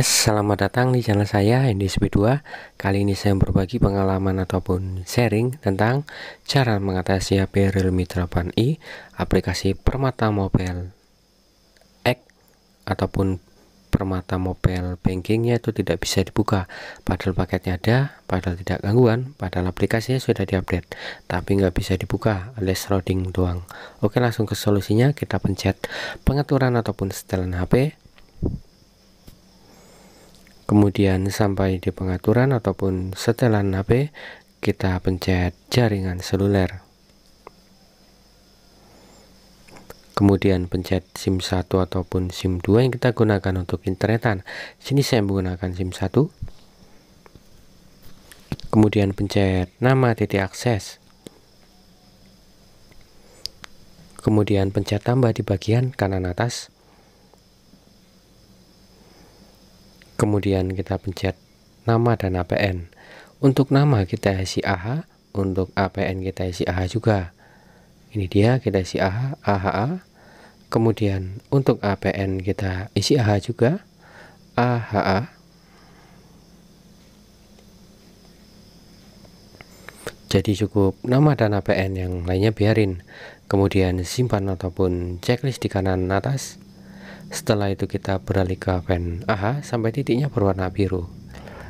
Selamat datang di channel saya NDSP2 Kali ini saya berbagi pengalaman ataupun sharing tentang cara mengatasi HP Realme 8i aplikasi Permata Mobile X ataupun Permata Mobile Bankingnya itu tidak bisa dibuka padahal paketnya ada, padahal tidak gangguan padahal aplikasinya sudah diupdate tapi nggak bisa dibuka alias loading doang Oke langsung ke solusinya kita pencet pengaturan ataupun setelan HP kemudian sampai di pengaturan ataupun setelan HP kita pencet jaringan seluler kemudian pencet SIM 1 ataupun SIM 2 yang kita gunakan untuk internetan sini saya menggunakan SIM 1 kemudian pencet nama titik akses kemudian pencet tambah di bagian kanan atas Kemudian kita pencet nama dan APN. Untuk nama kita isi AH, untuk APN kita isi AH juga. Ini dia kita isi AH, AHA. Kemudian untuk APN kita isi AH juga, AHA. Jadi cukup nama dan APN yang lainnya biarin. Kemudian simpan ataupun checklist di kanan atas. Setelah itu kita beralih ke pen AH sampai titiknya berwarna biru.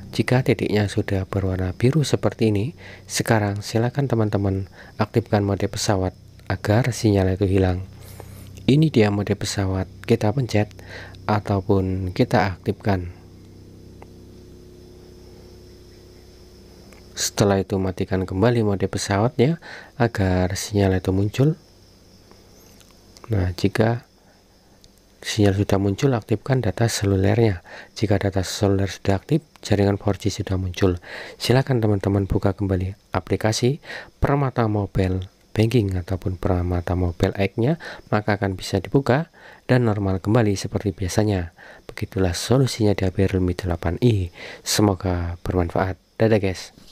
Jika titiknya sudah berwarna biru seperti ini, sekarang silakan teman-teman aktifkan mode pesawat agar sinyal itu hilang. Ini dia mode pesawat, kita pencet ataupun kita aktifkan. Setelah itu matikan kembali mode pesawatnya agar sinyal itu muncul. Nah, jika sinyal sudah muncul, aktifkan data selulernya. Jika data seluler sudah aktif, jaringan 4G sudah muncul. Silakan teman-teman buka kembali aplikasi Permata Mobile Banking ataupun Permata Mobile nya maka akan bisa dibuka dan normal kembali seperti biasanya. Begitulah solusinya di HP Realme 8i. Semoga bermanfaat. Dadah guys.